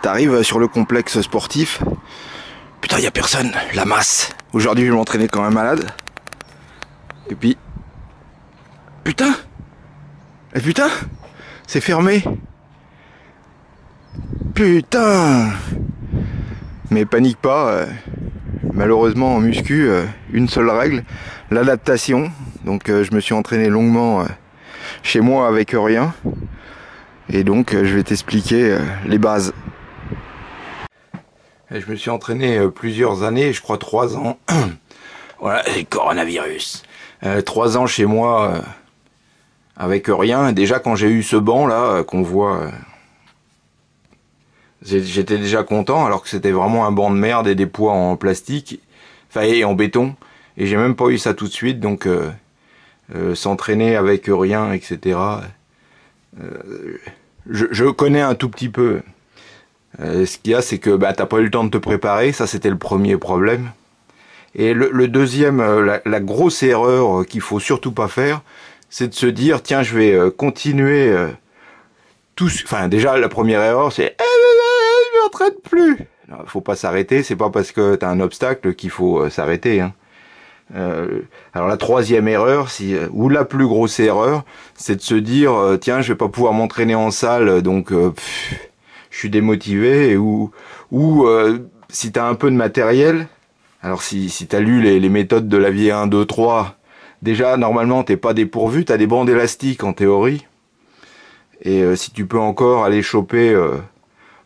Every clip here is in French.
T'arrives sur le complexe sportif. Putain, y a personne. La masse. Aujourd'hui, je vais m'entraîner quand même malade. Et puis. Putain eh, putain C'est fermé Putain Mais panique pas. Euh, malheureusement, en muscu, euh, une seule règle l'adaptation. Donc, euh, je me suis entraîné longuement chez moi avec rien. Et donc, je vais t'expliquer les bases je me suis entraîné euh, plusieurs années, je crois trois ans. voilà, et coronavirus. Euh, trois ans chez moi euh, avec rien. Déjà quand j'ai eu ce banc là qu'on voit, j'étais déjà content alors que c'était vraiment un banc de merde et des poids en plastique, enfin et en béton. Et j'ai même pas eu ça tout de suite donc s'entraîner avec rien, etc. je connais un tout petit peu. Euh, ce qu'il y a, c'est que bah, t'as pas eu le temps de te préparer, ça c'était le premier problème. Et le, le deuxième, euh, la, grosse erreur euh, qu'il faut surtout pas faire, c'est de se dire tiens, je vais continuer tout. Enfin, déjà la première erreur, c'est eh, je m'entraîne plus. faut pas s'arrêter. C'est pas parce que t'as un obstacle qu'il faut s'arrêter. Hein. Euh, alors la troisième erreur, si, ou la plus grosse erreur, c'est de se dire tiens, je vais pas pouvoir m'entraîner en salle, donc. Euh, je suis démotivé ou ou si euh, si t'as un peu de matériel, alors si si as lu les, méthodes de la vie 1, 2, 3, déjà normalement t'es pas dépourvu, tu as des bandes élastiques en théorie. Et euh, si tu peux encore aller choper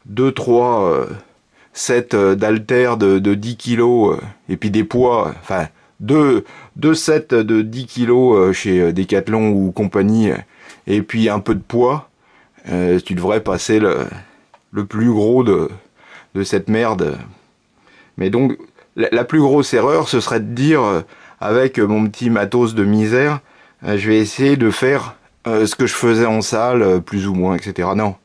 2, 3, 7 d'altères de, 10 kg, euh, et puis des poids, enfin 2, deux sets de 10 kg chez Decathlon ou compagnie et puis un peu de poids, tu devrais passer le, le plus gros de, de cette merde. Mais donc, la, plus grosse erreur, ce serait de dire, euh, avec mon petit matos de misère, euh, je vais essayer de faire euh, ce que je faisais en salle, plus ou moins, etc. Non.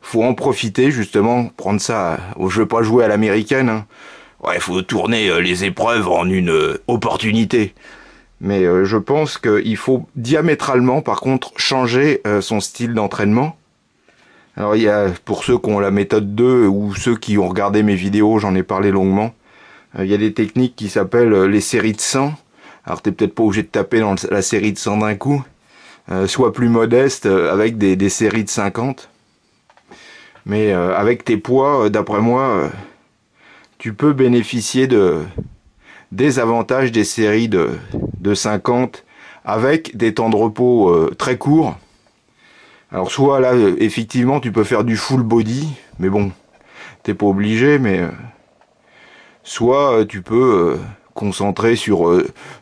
faut en profiter, justement, prendre ça. Je veux pas jouer à l'américaine. il hein. Ouais, faut tourner les épreuves en une opportunité. Mais je pense qu'il faut diamétralement, par contre, changer son style d'entraînement alors il y a, pour ceux qui ont la méthode 2 ou ceux qui ont regardé mes vidéos, j'en ai parlé longuement, euh, il y a des techniques qui s'appellent euh, les séries de 100. Alors t'es peut-être pas obligé de taper dans la série de 100 d'un coup. Euh, sois plus modeste euh, avec des, séries de 50. Mais avec tes poids, d'après moi, tu peux bénéficier de, des avantages des séries de, 50 avec des temps de repos très courts. Alors soit là, euh, effectivement, tu peux faire du full body, mais bon, t'es pas obligé, mais euh, soit euh, tu peux concentrer sur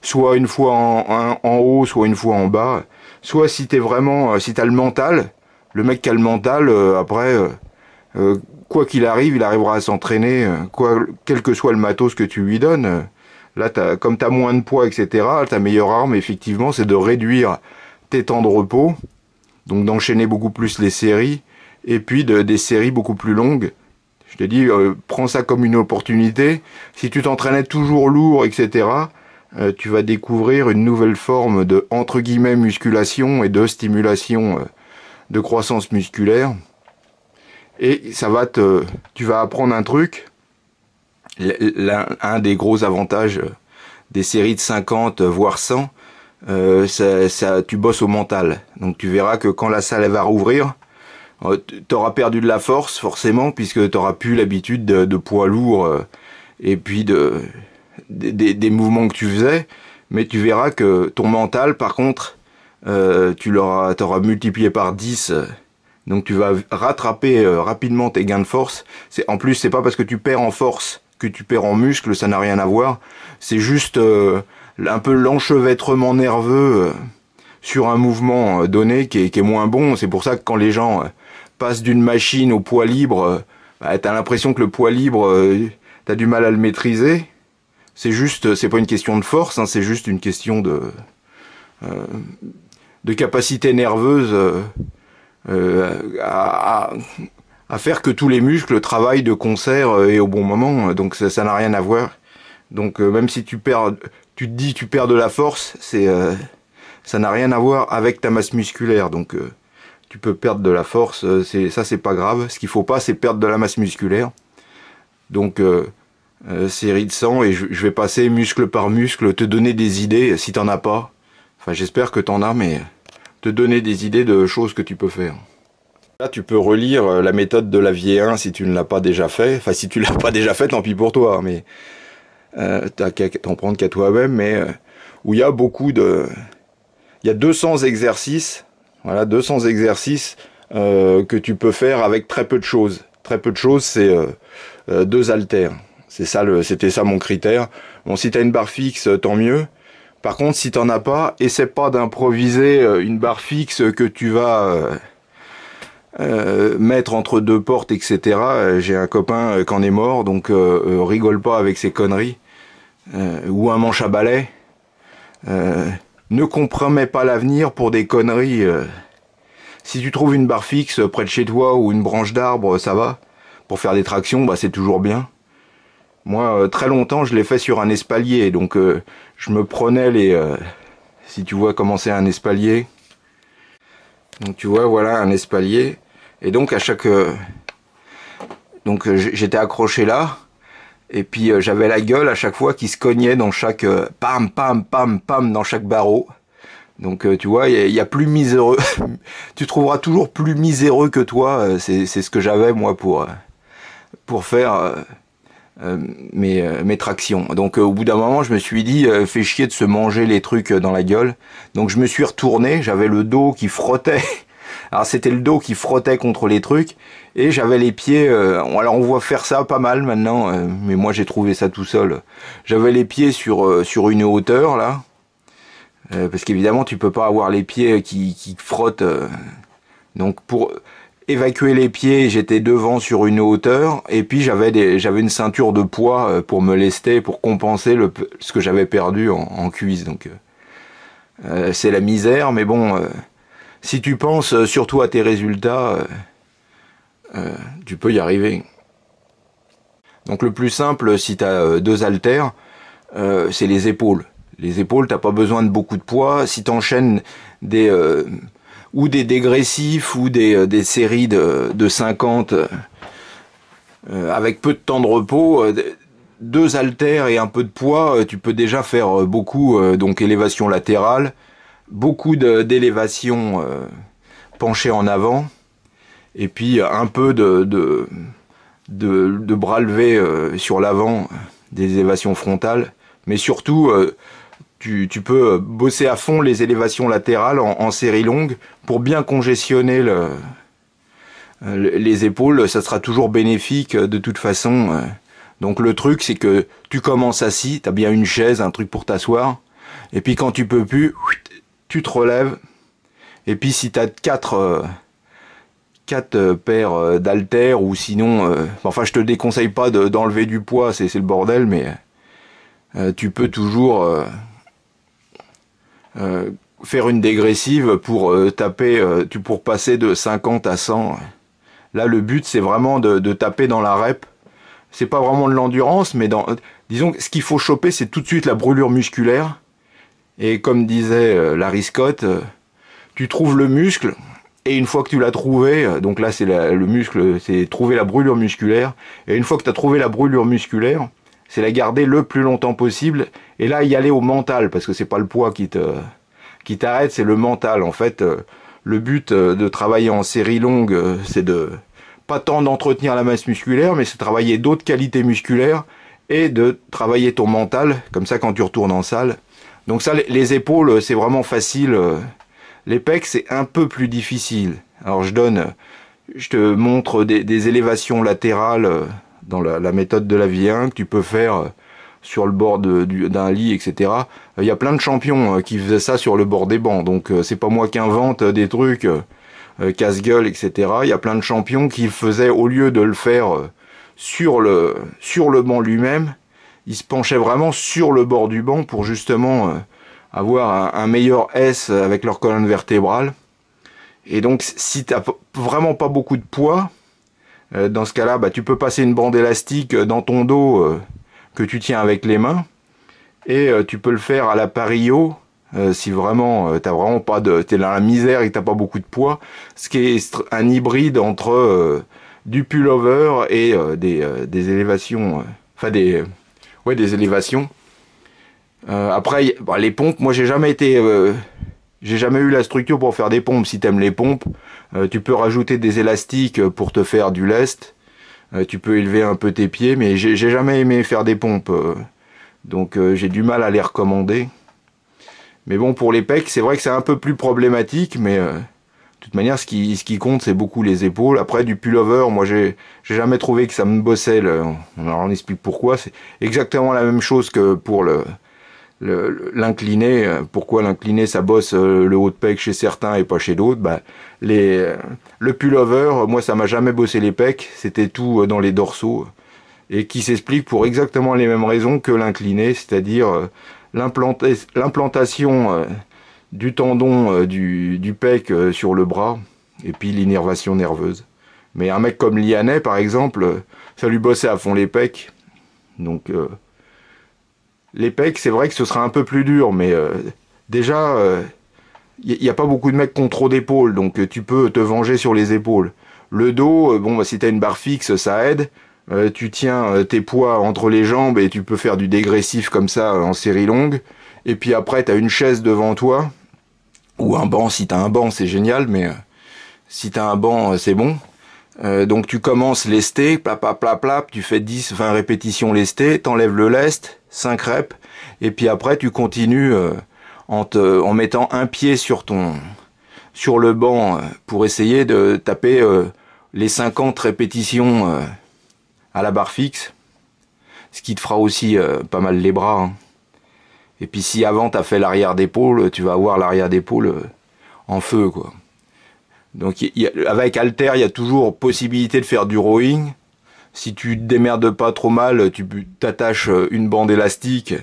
soit une fois en, haut, soit une fois en bas, soit si t'es vraiment, si t'as le mental, le mec qui a le mental, après, quoi qu'il arrive, il arrivera à s'entraîner, quoi, quel que soit le matos que tu lui donnes. Là, comme t'as moins de poids, etc., ta meilleure arme, effectivement, c'est de réduire tes temps de repos donc d'enchaîner beaucoup plus les séries, et puis de, des séries beaucoup plus longues. Je te dis, euh, prends ça comme une opportunité. Si tu t'entraînais toujours lourd, etc., euh, tu vas découvrir une nouvelle forme de, entre guillemets, musculation et de stimulation euh, de croissance musculaire. Et ça va te, tu vas apprendre un truc. un des gros avantages des séries de 50, voire 100, euh, ça, tu bosses au mental. Donc tu verras que quand la salle va rouvrir, euh, t'auras perdu de la force forcément puisque t'auras plus l'habitude de, poids lourd euh, et puis de, des mouvements que tu faisais. Mais tu verras que ton mental, par contre, tu l'auras, t'auras multiplié par 10 donc tu vas rattraper rapidement tes gains de force. C'est en plus c'est pas parce que tu perds en force que tu perds en muscle, ça n'a rien à voir. C'est juste un peu l'enchevêtrement nerveux euh, sur un mouvement euh, donné qui est, moins bon. C'est pour ça que quand les gens euh, passent d'une machine au poids libre, bah, t'as l'impression que le poids libre, t'as du mal à le maîtriser. C'est juste, c'est pas une question de force, hein, c'est juste une question de de capacité nerveuse à, faire que tous les muscles travaillent de concert et au bon moment. Donc ça n'a rien à voir. Donc même si tu perds tu te dis tu perds de la force, c'est euh, ça n'a rien à voir avec ta masse musculaire. Donc euh, tu peux perdre de la force, euh, c'est ça c'est pas grave. Ce qu'il faut pas c'est perdre de la masse musculaire. Donc série de sang et je, vais passer muscle par muscle, te donner des idées si t'en as pas. Enfin j'espère que t'en as mais te donner des idées de choses que tu peux faire. Là, tu peux relire la méthode de la 1 si tu ne l'as pas déjà fait. Enfin, si tu l'as pas déjà fait, tant pis pour toi. Hein, mais euh, t'en prendre qu'à toi-même, mais euh, où il y a beaucoup de... Il y a 200 exercices, voilà, 200 exercices euh, que tu peux faire avec très peu de choses. Très peu de choses, c'est deux haltères. C'est ça c'était ça mon critère. Bon, si t'as une barre fixe, tant mieux. Par contre, si t'en as pas, essaie pas d'improviser une barre fixe que tu vas euh, mettre entre deux portes, etc. Euh, j'ai un copain euh, qu'en est mort, donc rigole pas avec ces conneries. ou un manche à balai. ne compromets pas l'avenir pour des conneries. Si tu trouves une barre fixe près de chez toi ou une branche d'arbre, ça va. Pour faire des tractions, bah, c'est toujours bien. Moi, très longtemps, je l'ai fait sur un espalier, donc je me prenais les... si tu vois comment c'est un espalier... Donc tu vois, voilà un espalier. Et donc à chaque... Euh, donc euh, j'étais accroché là. Et puis euh, j'avais la gueule à chaque fois qui se cognait dans chaque... pam, pam, pam, pam, dans chaque barreau. Donc tu vois, il n'y a, plus miséreux. tu trouveras toujours plus miséreux que toi. C'est ce que j'avais moi pour, pour faire... Euh, mes, euh, mes tractions. Donc euh, au bout d'un moment, je me suis dit, fait chier de se manger les trucs dans la gueule. Donc je me suis retourné, j'avais le dos qui frottait. Alors c'était le dos qui frottait contre les trucs et j'avais les pieds. alors on voit faire ça pas mal maintenant, mais moi j'ai trouvé ça tout seul. J'avais les pieds sur sur une hauteur là, parce qu'évidemment tu peux pas avoir les pieds qui, qui frottent. donc pour évacuer les pieds, j'étais devant sur une hauteur, et puis j'avais j'avais une ceinture de poids euh, pour me lester, pour compenser le, ce que j'avais perdu en, cuisse. Donc euh, euh, c'est la misère, mais bon, si tu penses surtout à tes résultats, tu peux y arriver. Donc le plus simple, si tu as deux haltères, c'est les épaules. Les épaules, t'as pas besoin de beaucoup de poids. Si tu enchaînes des ou des dégressifs ou des, euh, séries de, 50 euh, euh, avec peu de temps de repos, deux haltères et un peu de poids, tu peux déjà faire beaucoup, donc élévation latérale, beaucoup d'élévation penchée en avant, et puis un peu de, de, de, bras levés sur l'avant des élévations frontales, mais surtout tu, peux euh, bosser à fond les élévations latérales en, série longue pour bien congestionner euh, le, les épaules. Ça sera toujours bénéfique euh, de toute façon. Donc le truc, c'est que tu commences assis, t'as bien une chaise, un truc pour t'asseoir. Et puis quand tu peux plus, tu te relèves. Et puis si t'as 4. quatre paires d'haltères ou sinon, enfin je te déconseille pas d'enlever du poids, c'est le bordel, mais tu peux toujours euh, faire une dégressive pour euh, taper, euh, tu pour passer de 50 à 100. Là, le but, c'est vraiment de, taper dans la rep. C'est pas vraiment de l'endurance, mais dans, disons, ce qu'il faut choper, c'est tout de suite la brûlure musculaire. Et comme disait Larry Scott, tu trouves le muscle, et une fois que tu l'as trouvé, donc là, c'est le muscle, c'est trouver la brûlure musculaire. Et une fois que tu as trouvé la brûlure musculaire, c'est la garder le plus longtemps possible. Et là, y aller au mental, parce que c'est pas le poids qui te qui t'arrête, c'est le mental. En fait, euh, le but euh, de travailler en série longue, euh, c'est de pas tant d'entretenir la masse musculaire, mais c'est travailler d'autres qualités musculaires et de travailler ton mental. Comme ça, quand tu retournes en salle. Donc ça, les épaules, c'est vraiment facile. Les pecs, c'est un peu plus difficile. Alors je donne, je te montre des élévations latérales dans la, méthode de la vie 1 hein, que tu peux faire euh, sur le bord d'un lit, etc. Il euh, y a plein de champions euh, qui faisaient ça sur le bord des bancs, donc c'est pas moi qui invente des trucs casse-gueule, etc. Il y a plein de champions qui faisaient au lieu de le faire sur le sur le banc lui-même, ils se penchaient vraiment sur le bord du banc pour justement avoir un, meilleur S avec leur colonne vertébrale. Et donc si t'as vraiment pas beaucoup de poids, euh, dans ce cas-là, bah, tu peux passer une bande élastique euh, dans ton dos euh, que tu tiens avec les mains. Et tu peux le faire à la Parillo. si vraiment t'as vraiment pas de t'es dans la misère et t'as pas beaucoup de poids, ce qui est un hybride entre du pullover et des, des, élévations, enfin des ouais des élévations. après bah, les pompes, moi j'ai jamais été j'ai jamais eu la structure pour faire des pompes. Si t'aimes les pompes, euh, tu peux rajouter des élastiques euh, pour te faire du lest. Euh, tu peux élever un peu tes pieds, mais j'ai jamais aimé faire des pompes. donc j'ai du mal à les recommander. Mais bon, pour les pecs, c'est vrai que c'est un peu plus problématique, mais de toute manière, ce qui, compte, c'est beaucoup les épaules. Après, du pullover, moi, j'ai jamais trouvé que ça me bossait. alors On explique pourquoi. C'est exactement la même chose que pour le, l'incliné, euh, pourquoi l'incliné ça bosse euh, le haut de pec chez certains et pas chez d'autres. ben les, euh, le pullover, moi ça m'a jamais bossé les pecs, c'était tout dans les dorsaux et qui s'explique pour exactement les mêmes raisons que l'incliné, c'est-à-dire l'implantation du tendon du, du, pec sur le bras et puis l'innervation nerveuse. Mais un mec comme Lianet, par exemple, ça lui bossait à fond les pecs. Donc les pecs, c'est vrai que ce sera un peu plus dur, mais euh, déjà, il euh, n'y a pas beaucoup de mecs qui ont trop d'épaules, donc euh, tu peux te venger sur les épaules. Le dos, bon, bah, si t'as une barre fixe, ça aide. tu tiens tes poids entre les jambes et tu peux faire du dégressif comme ça en série longue. Et puis après, t'as une chaise devant toi, ou un banc, si t'as un banc, c'est génial, mais si t'as un banc, c'est bon. Euh, donc tu commences lesté, plap, tu fais 10, 20 répétitions lesté, t'enlèves le lest, 5 reps, et puis après tu continues euh, en, te, en mettant un pied sur ton sur le banc euh, pour essayer de taper les 50 répétitions à la barre fixe, ce qui te fera aussi pas mal les bras. Hein. Et puis si avant t'as fait l'arrière d'épaule, tu vas avoir l'arrière d'épaule en feu quoi. Donc avec Alter, il y a toujours possibilité de faire du rowing. Si tu démerdes pas trop mal, tu t'attaches euh, une bande élastique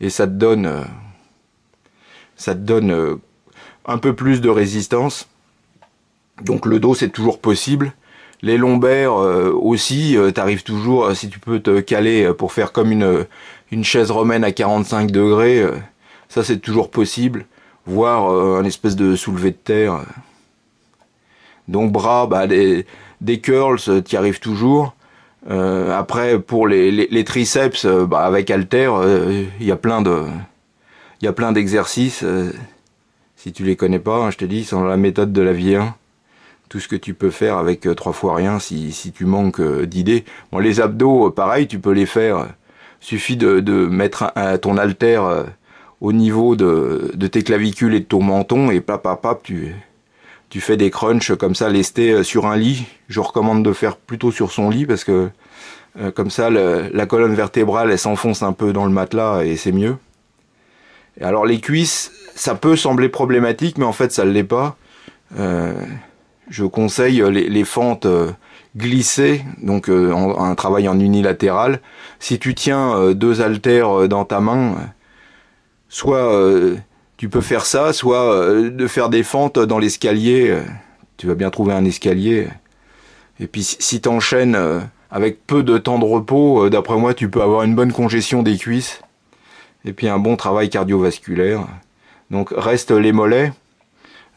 et ça te donne euh, ça te donne euh, un peu plus de résistance. Donc le dos c'est toujours possible. Les lombaires aussi, t'arrives toujours, si tu peux te caler pour faire comme une, une chaise romaine à 45 degrés, ça c'est toujours possible. Voire un espèce de soulevé de terre. Donc bras, bah, des, des curls, euh, tu arrives toujours. Euh, après, pour les, triceps, euh, bah, avec Alter, il y a plein de, il y a plein d'exercices. si tu les connais pas, hein, je te dis, sans la méthode de la vie Tout ce que tu peux faire avec trois fois rien si, si tu manques d'idées. Bon, les abdos, pareil, tu peux les faire. Suffit de, mettre ton halter au niveau de, tes clavicules et de ton menton et pap, tu, tu fais des crunchs comme ça lesté euh, sur un lit. Je recommande de faire plutôt sur son lit parce que euh, comme ça la colonne vertébrale elle s'enfonce un peu dans le matelas et c'est mieux. alors les cuisses, ça peut sembler problématique mais en fait ça ne l'est pas. Euh, je conseille les, fentes glissées, donc un travail en unilatéral. Si tu tiens deux haltères dans ta main, soit tu peux faire ça, soit euh, de faire des fentes dans l'escalier. Euh, tu vas bien trouver un escalier. Et puis si tu enchaînes euh, avec peu de temps de repos, d'après moi, tu peux avoir une bonne congestion des cuisses. Et puis un bon travail cardiovasculaire. Donc reste les mollets.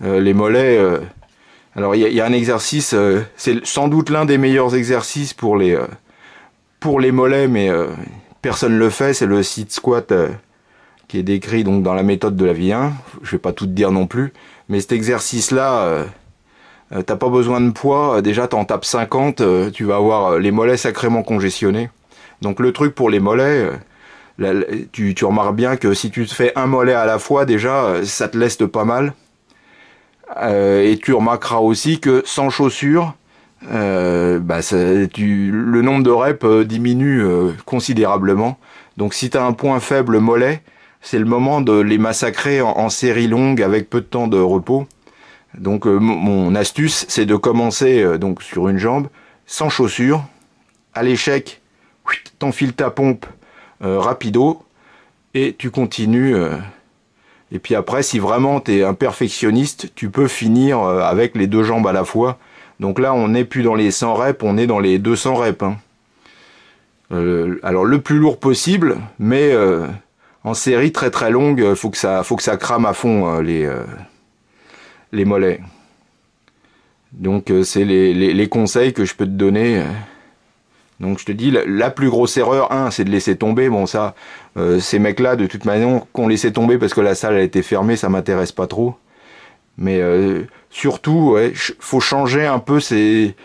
les mollets. alors il y, a un exercice, c'est sans doute l'un des meilleurs exercices pour les pour les mollets, mais personne le fait. C'est le sit squat qui est décrit donc dans la méthode de la vie 1. Je vais pas tout te dire non plus, mais cet exercice-là, tu euh, euh, t'as pas besoin de poids. Euh, déjà, t'en tapes 50, tu vas avoir les mollets sacrément congestionnés. Donc le truc pour les mollets, tu, remarques bien que si tu te fais un mollet à la fois, déjà, ça te de pas mal. et tu remarqueras aussi que sans chaussures, bah, tu, le nombre de reps diminue considérablement. Donc si tu as un point faible mollet, c'est le moment de les massacrer en, série longue avec peu de temps de repos. Donc euh, mon astuce, c'est de commencer euh, donc sur une jambe, sans chaussures, à l'échec, t'enfiles ta pompe euh, rapido, et tu continues. et puis après, si vraiment tu es un perfectionniste, tu peux finir avec les deux jambes à la fois. Donc là, on n'est plus dans les 100 reps, on est dans les 200 reps. Hein. alors le plus lourd possible, mais en série très très longue, euh, faut que ça, faut que ça crame à fond euh, les, euh, les mollets. Donc c'est les, les, conseils que je peux te donner. Donc je te dis, la, plus grosse erreur, un, c'est de laisser tomber. Bon ça, ces mecs-là, de toute manière, qu'on laissait tomber parce que la salle a été fermée, ça m'intéresse pas trop. Mais surtout, ouais, faut changer un peu ses,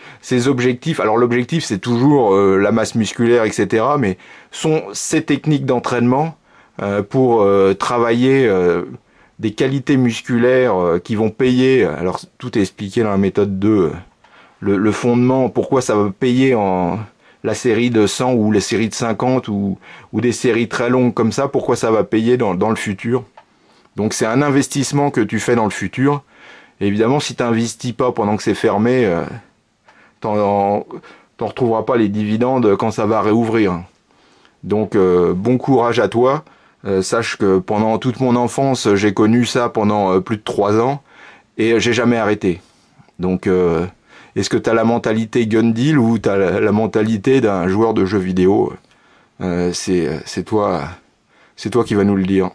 objectifs. Alors l'objectif, c'est toujours la masse musculaire, etc. Mais sont ces techniques d'entraînement euh, pour euh, travailler euh, des qualités musculaires qui vont payer. Alors tout est expliqué dans la méthode 2. Le, le fondement, pourquoi ça va payer en la série de 100 ou la série de 50 ou, des séries très longues comme ça, pourquoi ça va payer dans, dans le futur Donc c'est un investissement que tu fais dans le futur. évidemment, si tu n'investis pas pendant que c'est fermé, tu n'en retrouveras pas les dividendes quand ça va réouvrir. Donc bon courage à toi. Euh, sache que pendant toute mon enfance, j'ai connu ça pendant euh, plus de trois ans et j'ai jamais arrêté. Donc, euh, est-ce que tu as la mentalité gun deal ou tu as la, mentalité d'un joueur de jeux vidéo C'est C'est toi, c'est toi qui vas nous le dire.